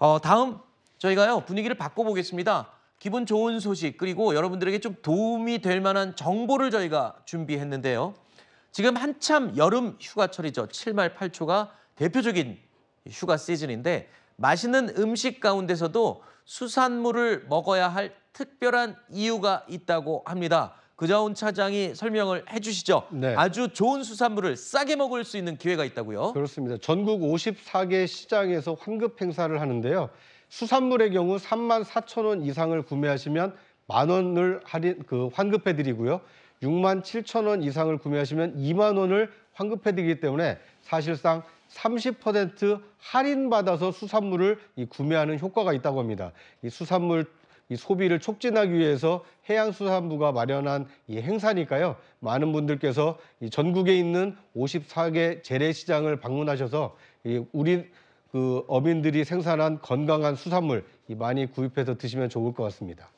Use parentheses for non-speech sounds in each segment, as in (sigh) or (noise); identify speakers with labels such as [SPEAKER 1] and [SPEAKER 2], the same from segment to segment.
[SPEAKER 1] 어, 다음 저희가요 분위기를 바꿔보겠습니다. 기분 좋은 소식 그리고 여러분들에게 좀 도움이 될 만한 정보를 저희가 준비했는데요. 지금 한참 여름 휴가철이죠. 7말 8초가 대표적인 휴가 시즌인데 맛있는 음식 가운데서도 수산물을 먹어야 할 특별한 이유가 있다고 합니다. 그자운 차장이 설명을 해주시죠. 네. 아주 좋은 수산물을
[SPEAKER 2] 싸게 먹을 수 있는 기회가 있다고요. 그렇습니다. 전국 54개 시장에서 환급 행사를 하는데요. 수산물의 경우 3만 4천 원 이상을 구매하시면 만 원을 할인 그 환급해 드리고요. 6만 7천 원 이상을 구매하시면 2만 원을 환급해 드리기 때문에 사실상 30% 할인받아서 수산물을 구매하는 효과가 있다고 합니다. 이 수산물 이 소비를 촉진하기 위해서 해양수산부가 마련한 이 행사니까요. 많은 분들께서 이 전국에 있는 54개 재래시장을 방문하셔서 이 우리 그 어민들이 생산한 건강한 수산물 이 많이 구입해서 드시면 좋을 것 같습니다.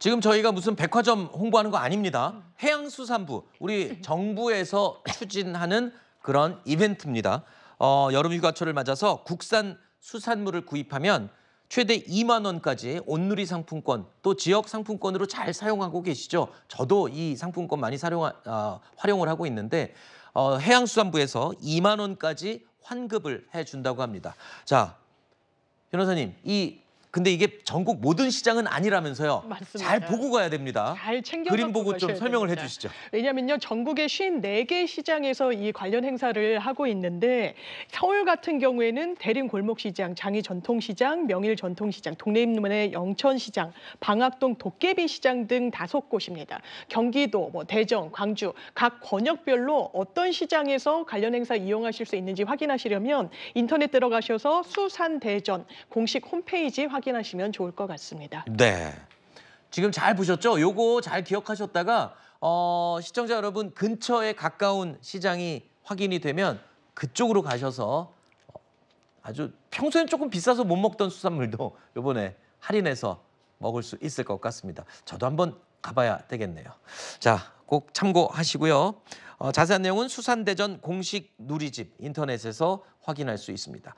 [SPEAKER 2] 지금 저희가 무슨
[SPEAKER 1] 백화점 홍보하는 거 아닙니다. 해양수산부, 우리 정부에서 추진하는 그런 이벤트입니다. 어, 여름 휴가철을 맞아서 국산 수산물을 구입하면 최대 2만 원까지 온누리 상품권 또 지역 상품권으로 잘 사용하고 계시죠. 저도 이 상품권 많이 사용 어, 활용을 하고 있는데 어, 해양수산부에서 2만 원까지 환급을 해준다고 합니다. 자, 변호사님 이 근데 이게 전국 모든 시장은 아니라면서요. 맞습니다. 잘 보고 가야 됩니다. 잘 챙겨 그림 보고 좀 설명을 해주시죠.
[SPEAKER 3] 왜냐면요 전국의 54개 시장에서 이 관련 행사를 하고 있는데 서울 같은 경우에는 대림 골목시장, 장이 전통시장, 명일 전통시장, 동네입문의 영천시장, 방학동 도깨비시장 등 다섯 곳입니다. 경기도, 뭐 대전, 광주 각 권역별로 어떤 시장에서 관련 행사 이용하실 수 있는지 확인하시려면 인터넷 들어가셔서 수산대전 공식 홈페이지 확인. 확인하시면 좋을 것 같습니다.
[SPEAKER 1] 네. 지금 잘 보셨죠? 요거 잘 기억하셨다가 어, 시청자 여러분 근처에 가까운 시장이 확인이 되면 그쪽으로 가셔서 어, 아주 평소엔 조금 비싸서 못 먹던 수산물도 (laughs) 요번에 할인해서 먹을 수 있을 것 같습니다. 저도 한번 가봐야 되겠네요. 자, 꼭 참고하시고요. 어, 자세한 내용은 수산대전 공식 누리집 인터넷에서 확인할 수 있습니다.